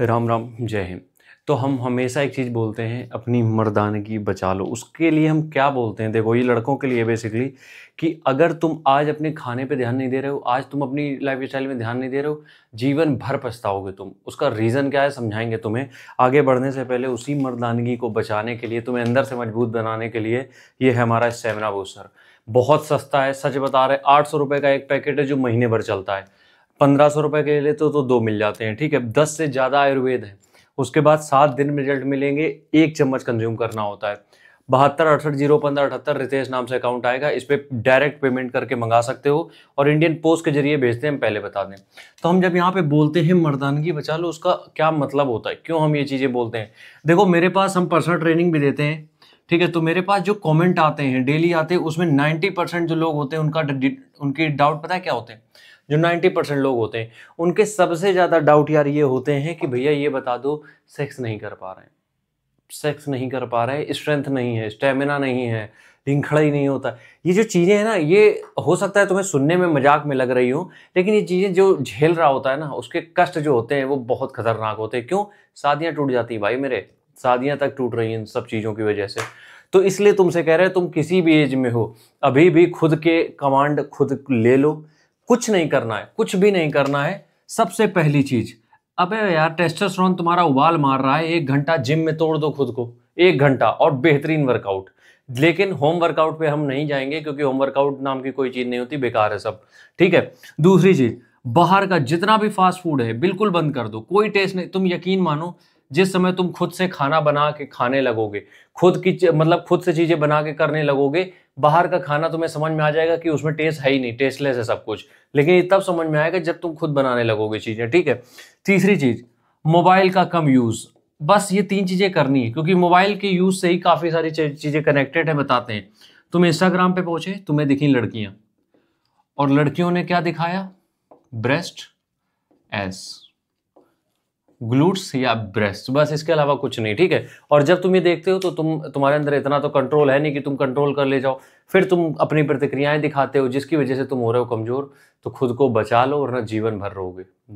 राम राम जय हिंद तो हम हमेशा एक चीज़ बोलते हैं अपनी मर्दानगी बचा लो उसके लिए हम क्या बोलते हैं देखो ये लड़कों के लिए बेसिकली कि अगर तुम आज अपने खाने पे ध्यान नहीं दे रहे हो आज तुम अपनी लाइफ स्टाइल में ध्यान नहीं दे रहे हो जीवन भर पछताओगे तुम उसका रीज़न क्या है समझाएंगे तुम्हें आगे बढ़ने से पहले उसी मर्दानगी को बचाने के लिए तुम्हें अंदर से मजबूत बनाने के लिए ये है हमारा सेमिना बूस्टर बहुत सस्ता है सच बता रहे आठ सौ का एक पैकेट है जो महीने भर चलता है पंद्रह सौ रुपये के लेते हो तो दो मिल जाते हैं ठीक है दस से ज़्यादा आयुर्वेद है उसके बाद सात दिन में रिजल्ट मिलेंगे एक चम्मच कंज्यूम करना होता है बहत्तर अड़सठ जीरो पंद्रह अठहत्तर रितेश नाम से अकाउंट आएगा इस पर पे डायरेक्ट पेमेंट करके मंगा सकते हो और इंडियन पोस्ट के जरिए भेजते हैं पहले बता दें तो हम जब यहाँ पे बोलते हैं मर्दानगी बचा लो उसका क्या मतलब होता है क्यों हम ये चीज़ें बोलते हैं देखो मेरे पास हम पर्सनल ट्रेनिंग भी देते हैं ठीक है तो मेरे पास जो कॉमेंट आते हैं डेली आते हैं उसमें नाइन्टी परसेंट जो लोग होते हैं उनका उनके डाउट पता है क्या होते हैं जो 90 परसेंट लोग होते हैं उनके सबसे ज़्यादा डाउट यार ये होते हैं कि भैया ये बता दो सेक्स नहीं कर पा रहे हैं सेक्स नहीं कर पा रहे स्ट्रेंथ नहीं है स्टेमिना नहीं है ढिंखड़ा ही नहीं होता ये जो चीज़ें हैं ना ये हो सकता है तुम्हें सुनने में मजाक में लग रही हो लेकिन ये चीज़ें जो झेल रहा होता है ना उसके कष्ट जो होते हैं वो बहुत खतरनाक होते हैं क्यों शादियाँ टूट जाती हैं भाई मेरे शादियाँ तक टूट रही हैं इन सब चीज़ों की वजह से तो इसलिए तुमसे कह रहे हैं तुम किसी भी एज में हो अभी भी खुद के कमांड खुद ले लो कुछ नहीं करना है कुछ भी नहीं करना है सबसे पहली चीज़ अबे यार टेस्टोस्टेरोन तुम्हारा उबाल मार रहा है एक घंटा जिम में तोड़ दो खुद को एक घंटा और बेहतरीन वर्कआउट लेकिन होम वर्कआउट पे हम नहीं जाएंगे क्योंकि होम वर्कआउट नाम की कोई चीज़ नहीं होती बेकार है सब ठीक है दूसरी चीज़ बाहर का जितना भी फास्ट फूड है बिल्कुल बंद कर दो कोई टेस्ट नहीं तुम यकीन मानो जिस समय तुम खुद से खाना बना के खाने लगोगे खुद की मतलब खुद से चीज़ें बना के करने लगोगे बाहर का खाना तुम्हें समझ में आ जाएगा कि उसमें टेस्ट है ही नहीं टेस्टलेस है सब कुछ लेकिन ये तब समझ में आएगा जब तुम खुद बनाने लगोगे चीज़ें ठीक है तीसरी चीज़ मोबाइल का कम यूज़ बस ये तीन चीज़ें करनी है क्योंकि मोबाइल के यूज़ से ही काफ़ी सारी चीज़ें कनेक्टेड है बताते हैं तुम इंस्टाग्राम पे पहुंचे तुम्हें दिखी लड़कियां और लड़कियों ने क्या दिखाया ब्रेस्ट एस ग्लूट्स या ब्रेस्ट बस इसके अलावा कुछ नहीं ठीक है और जब तुम ये देखते हो तो तुम तुम्हारे अंदर इतना तो कंट्रोल है नहीं कि तुम कंट्रोल कर ले जाओ फिर तुम अपनी प्रतिक्रियाएं दिखाते हो जिसकी वजह से तुम हो रहे हो कमज़ोर तो खुद को बचा लो वरना जीवन भर रहोगे